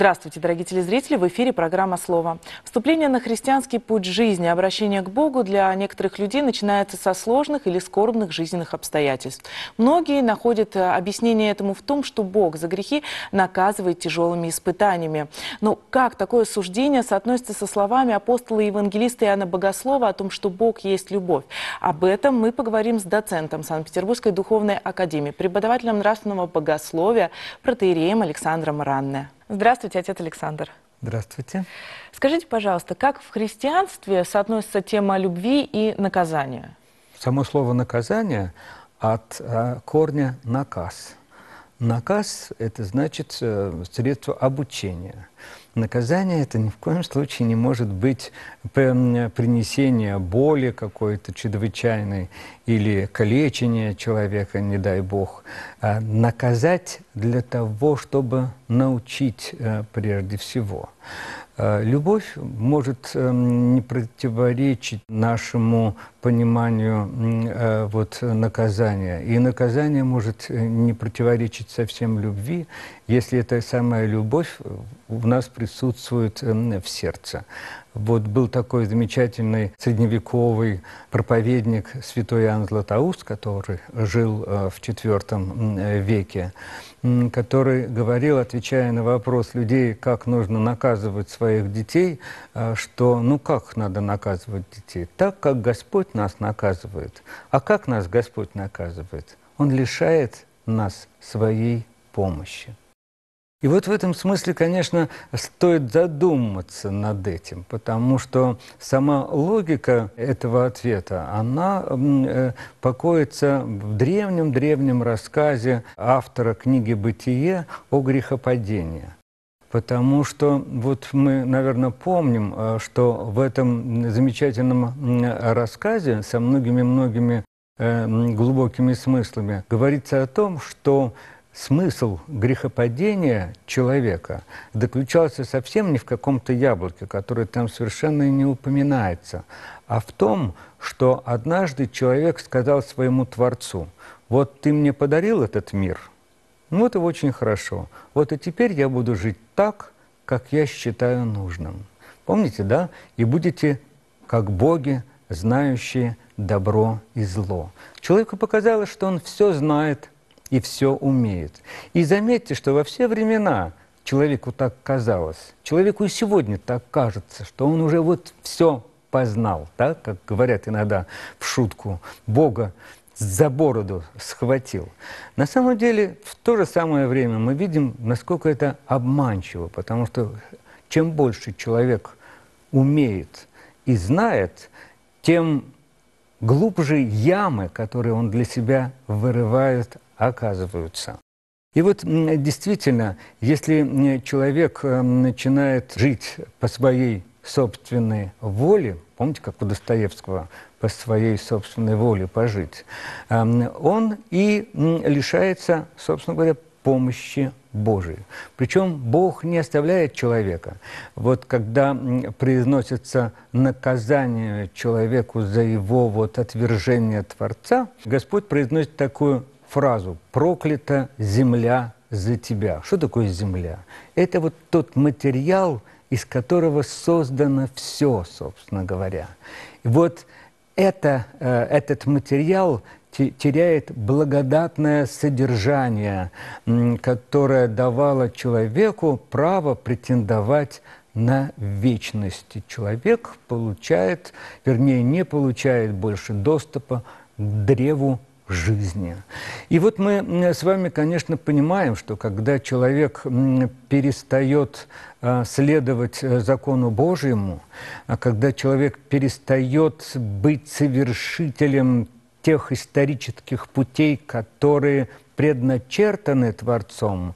Здравствуйте, дорогие телезрители! В эфире программа «Слово». Вступление на христианский путь жизни, обращение к Богу для некоторых людей начинается со сложных или скорбных жизненных обстоятельств. Многие находят э, объяснение этому в том, что Бог за грехи наказывает тяжелыми испытаниями. Но как такое суждение соотносится со словами апостола и евангелиста Иоанна Богослова о том, что Бог есть любовь? Об этом мы поговорим с доцентом Санкт-Петербургской духовной академии, преподавателем нравственного богословия, протеереем Александром Ранне. Здравствуйте, отец Александр. Здравствуйте. Скажите, пожалуйста, как в христианстве соотносится тема любви и наказания? Само слово «наказание» от э, корня «наказ». Наказ – это значит э, средство обучения. Наказание – это ни в коем случае не может быть принесение боли какой-то чрезвычайной или калечение человека, не дай бог. А наказать для того, чтобы научить э, прежде всего. Э, любовь может эм, не противоречить нашему пониманию э, вот, наказания. И наказание может э, не противоречить совсем любви, если эта самая любовь у нас присутствует эм, в сердце. Вот был такой замечательный средневековый проповедник святой Иоанн Златоуст, который жил э, в IV э, веке, который говорил, отвечая на вопрос людей, как нужно наказывать своих детей, э, что ну как надо наказывать детей? Так, как Господь нас наказывает. А как нас Господь наказывает? Он лишает нас своей помощи. И вот в этом смысле, конечно, стоит задуматься над этим, потому что сама логика этого ответа, она э, покоится в древнем-древнем рассказе автора книги «Бытие» о грехопадении. Потому что вот мы, наверное, помним, э, что в этом замечательном рассказе со многими-многими э, глубокими смыслами говорится о том, что смысл грехопадения человека заключался совсем не в каком-то яблоке, которое там совершенно не упоминается, а в том, что однажды человек сказал своему Творцу, вот ты мне подарил этот мир, ну вот и очень хорошо, вот и теперь я буду жить так, как я считаю нужным. Помните, да? И будете как боги, знающие добро и зло. Человеку показалось, что он все знает, и все умеет. И заметьте, что во все времена человеку так казалось, человеку и сегодня так кажется, что он уже вот все познал, да, как говорят иногда в шутку, Бога за бороду схватил. На самом деле, в то же самое время мы видим, насколько это обманчиво, потому что чем больше человек умеет и знает, тем глубже ямы, которые он для себя вырывает оказываются. И вот действительно, если человек э, начинает жить по своей собственной воле, помните, как у Достоевского, по своей собственной воле пожить, он и лишается, собственно говоря, помощи Божией. Причем Бог не оставляет человека. Вот когда произносится наказание человеку за его вот отвержение Творца, Господь произносит такую фразу «проклята земля за тебя». Что такое земля? Это вот тот материал, из которого создано все, собственно говоря. И вот это, э, этот материал теряет благодатное содержание, которое давало человеку право претендовать на вечность. Человек получает, вернее, не получает больше доступа к древу жизни. И вот мы с вами, конечно, понимаем, что когда человек перестает а, следовать э, закону Божьему, а когда человек перестает быть совершителем тех исторических путей, которые предначертаны Творцом,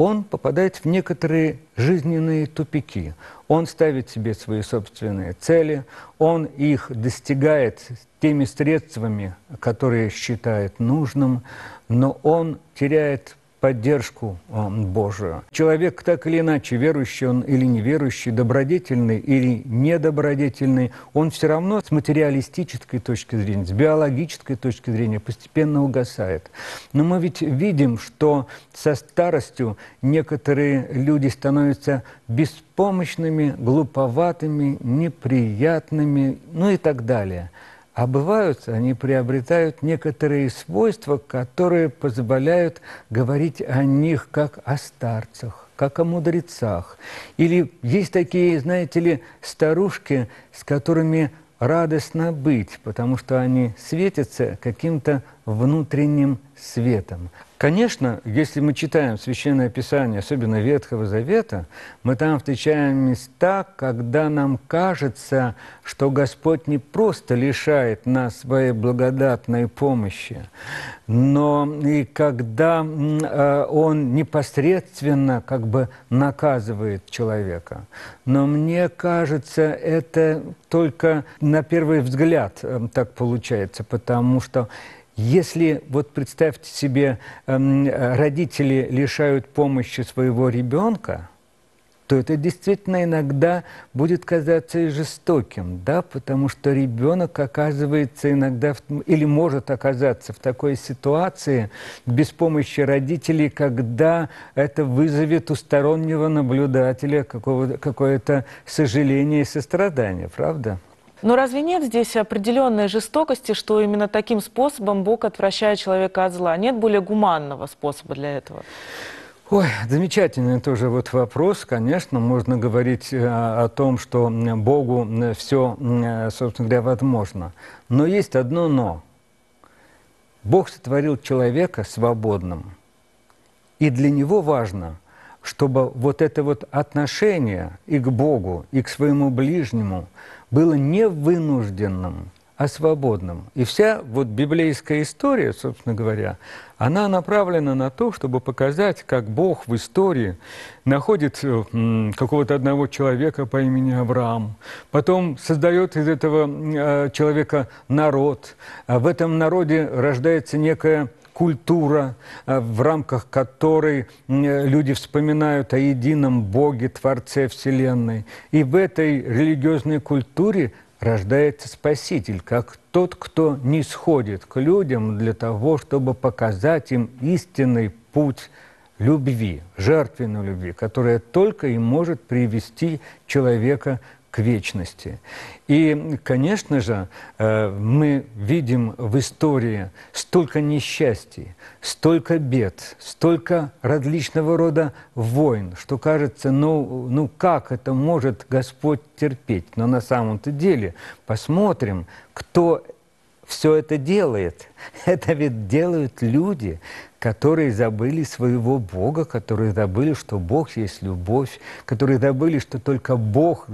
он попадает в некоторые жизненные тупики. Он ставит себе свои собственные цели, он их достигает теми средствами, которые считает нужным, но он теряет поддержку а, Божию. Человек так или иначе, верующий он или неверующий, добродетельный или недобродетельный, он все равно с материалистической точки зрения, с биологической точки зрения постепенно угасает. Но мы ведь видим, что со старостью некоторые люди становятся беспомощными, глуповатыми, неприятными, ну и так далее – обываются, они приобретают некоторые свойства, которые позволяют говорить о них как о старцах, как о мудрецах. Или есть такие, знаете ли, старушки, с которыми радостно быть, потому что они светятся каким-то внутренним светом. Конечно, если мы читаем Священное Писание, особенно Ветхого Завета, мы там встречаем места, когда нам кажется, что Господь не просто лишает нас своей благодатной помощи, но и когда э, Он непосредственно как бы наказывает человека. Но мне кажется, это только на первый взгляд э, так получается, потому что если, вот представьте себе, эм, э, родители лишают помощи своего ребенка, то это действительно иногда будет казаться и жестоким, да, потому что ребенок оказывается иногда в, или может оказаться в такой ситуации без помощи родителей, когда это вызовет у стороннего наблюдателя какое-то сожаление и сострадание, правда? Но разве нет здесь определенной жестокости, что именно таким способом Бог отвращает человека от зла? Нет более гуманного способа для этого? Ой, замечательный тоже вот вопрос. Конечно, можно говорить э, о том, что Богу э, все, э, собственно говоря, возможно. Но есть одно «но». Бог сотворил человека свободным. И для него важно – чтобы вот это вот отношение и к Богу, и к своему ближнему было не вынужденным, а свободным. И вся вот библейская история, собственно говоря, она направлена на то, чтобы показать, как Бог в истории находит э, какого-то одного человека по имени Авраам, потом создает из этого э, человека народ, а в этом народе рождается некая культура, э, в рамках которой э, люди вспоминают о едином Боге, Творце Вселенной. И в этой религиозной культуре рождается Спаситель, как тот, кто не сходит к людям для того, чтобы показать им истинный путь любви, жертвенной любви, которая только и может привести человека к к вечности. И, конечно же, э, мы видим в истории столько несчастий, столько бед, столько различного рода войн, что кажется, ну, ну как это может Господь терпеть? Но на самом-то деле посмотрим, кто все это делает. Это ведь делают люди, которые забыли своего Бога, которые забыли, что Бог есть любовь, которые забыли, что только Бог,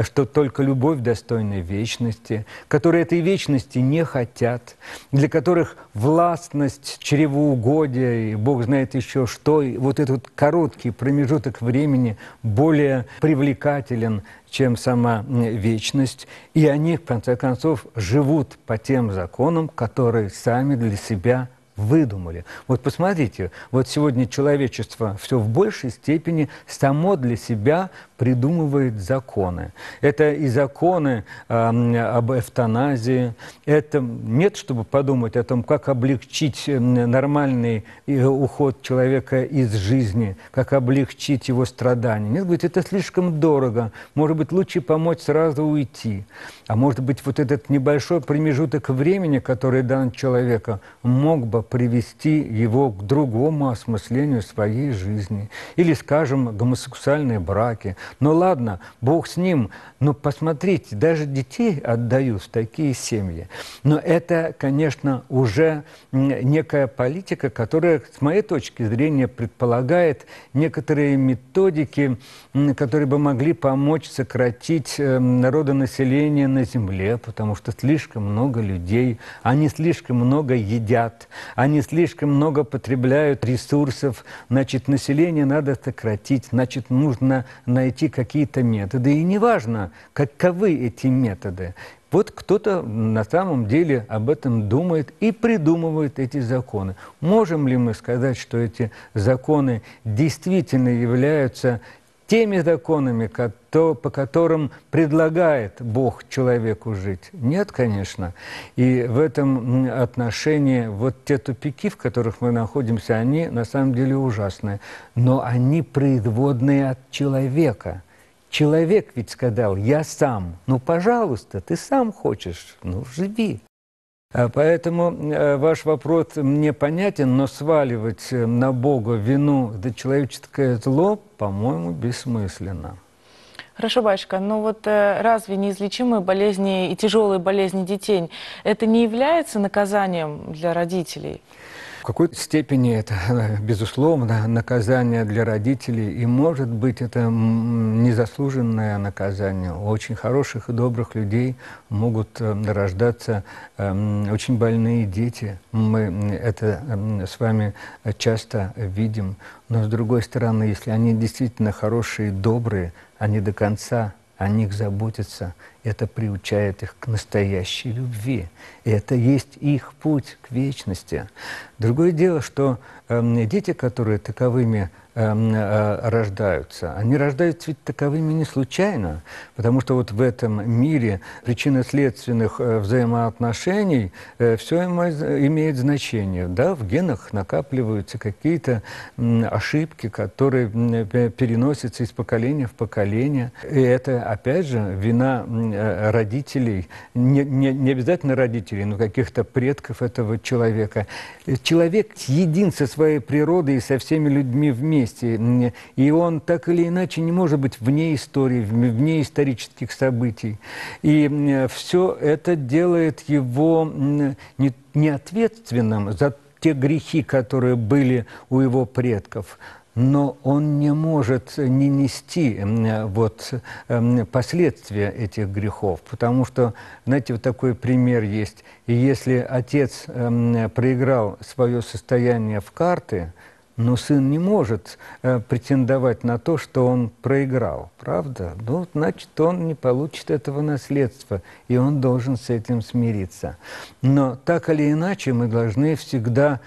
что только любовь достойна вечности, которые этой вечности не хотят, для которых властность, чревоугодие, и Бог знает еще что, и вот этот короткий промежуток времени более привлекателен, чем сама вечность, и они, в конце концов, живут по тем законам, которые сами для себя выдумали. Вот посмотрите, вот сегодня человечество все в большей степени само для себя придумывает законы. Это и законы э, об эвтаназии. Это нет, чтобы подумать о том, как облегчить нормальный э, уход человека из жизни, как облегчить его страдания. Нет, говорит, это слишком дорого. Может быть, лучше помочь сразу уйти. А может быть, вот этот небольшой промежуток времени, который дан человеку, мог бы привести его к другому осмыслению своей жизни. Или, скажем, гомосексуальные браки. Ну ладно, Бог с ним. Но посмотрите, даже детей отдают в такие семьи. Но это, конечно, уже некая политика, которая, с моей точки зрения, предполагает некоторые методики, которые бы могли помочь сократить э, народонаселение на Земле, потому что слишком много людей, они слишком много едят, они слишком много потребляют ресурсов, значит, население надо сократить, значит, нужно найти какие-то методы. И неважно, каковы эти методы. Вот кто-то на самом деле об этом думает и придумывает эти законы. Можем ли мы сказать, что эти законы действительно являются теми законами, по которым предлагает Бог человеку жить? Нет, конечно. И в этом отношении вот те тупики, в которых мы находимся, они на самом деле ужасные. Но они производные от человека – Человек ведь сказал, я сам. Ну, пожалуйста, ты сам хочешь, ну, живи. Э, поэтому э, ваш вопрос мне понятен, но сваливать э, на Бога вину за человеческое зло, по-моему, бессмысленно. Хорошо, Бачка, но ну вот разве неизлечимые болезни и тяжелые болезни детей, это не является наказанием для родителей? какой то степени это, безусловно, наказание для родителей, и, может быть, это незаслуженное наказание. У очень хороших и добрых людей могут э, рождаться э, очень больные дети. Мы это с вами часто видим. Но, с другой стороны, если они действительно хорошие и добрые, они до конца о них заботятся, это приучает их к настоящей любви. И это есть их путь к вечности. Другое дело, что э, дети, которые таковыми э, э, рождаются, они рождаются ведь таковыми не случайно, потому что вот в этом мире причинно-следственных э, взаимоотношений э, все имеет значение. Да? В генах накапливаются какие-то э, ошибки, которые э, переносятся из поколения в поколение. И это, опять же, вина Э, родителей, не, не, не обязательно родителей, но каких-то предков этого человека. Э, человек един со своей природой и со всеми людьми вместе, и он так или иначе не может быть вне истории, вне исторических событий. И все это делает его не, неответственным за те грехи, которые были у его предков – но он не может не нести вот, последствия этих грехов, потому что, знаете, вот такой пример есть. И если отец проиграл свое состояние в карты, но сын не может э, претендовать на то, что он проиграл, правда? Ну, значит, он не получит этого наследства, и он должен с этим смириться. Но так или иначе мы должны всегда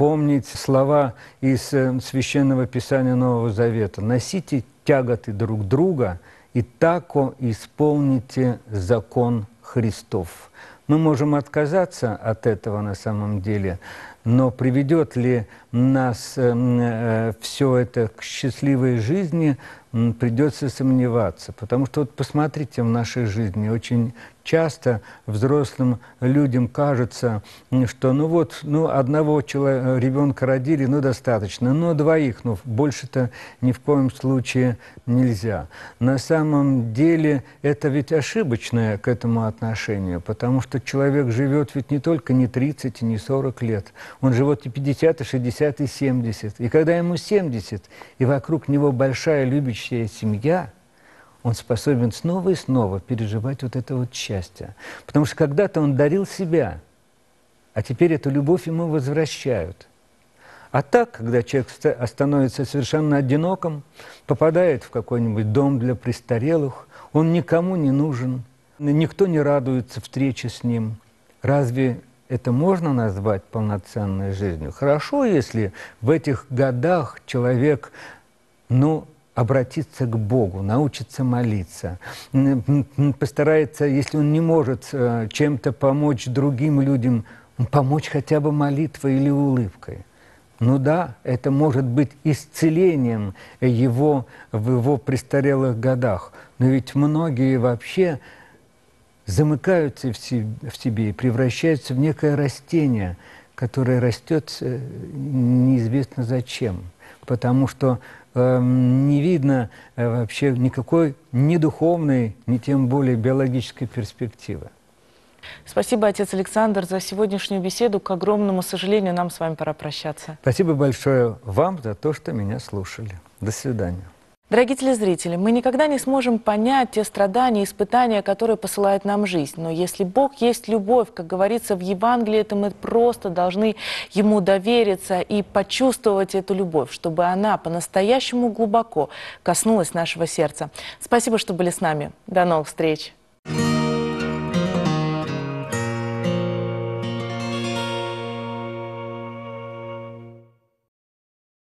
Помнить слова из э, Священного Писания Нового Завета. «Носите тяготы друг друга, и тако исполните закон Христов». Мы можем отказаться от этого на самом деле, но приведет ли нас э, э, все это к счастливой жизни, придется сомневаться. Потому что вот посмотрите в нашей жизни очень Часто взрослым людям кажется, что ну вот, ну одного человека, ребенка родили, ну достаточно, но двоих, ну больше-то ни в коем случае нельзя. На самом деле это ведь ошибочное к этому отношение, потому что человек живет ведь не только не 30, не 40 лет, он живет и 50, и 60, и 70. И когда ему 70, и вокруг него большая любящая семья – он способен снова и снова переживать вот это вот счастье. Потому что когда-то он дарил себя, а теперь эту любовь ему возвращают. А так, когда человек становится совершенно одиноком, попадает в какой-нибудь дом для престарелых, он никому не нужен, никто не радуется встрече с ним. Разве это можно назвать полноценной жизнью? Хорошо, если в этих годах человек, ну, обратиться к Богу, научится молиться, постарается, если он не может э, чем-то помочь другим людям, помочь хотя бы молитвой или улыбкой. Ну да, это может быть исцелением его в его престарелых годах. Но ведь многие вообще замыкаются в себе и превращаются в некое растение, которое растет э, неизвестно зачем. Потому что Эм, не видно э, вообще никакой ни духовной, ни тем более биологической перспективы. Спасибо, отец Александр, за сегодняшнюю беседу. К огромному сожалению, нам с вами пора прощаться. Спасибо большое вам за то, что меня слушали. До свидания. Дорогие телезрители, мы никогда не сможем понять те страдания и испытания, которые посылает нам жизнь. Но если Бог есть любовь, как говорится в Евангелии, то мы просто должны Ему довериться и почувствовать эту любовь, чтобы она по-настоящему глубоко коснулась нашего сердца. Спасибо, что были с нами. До новых встреч!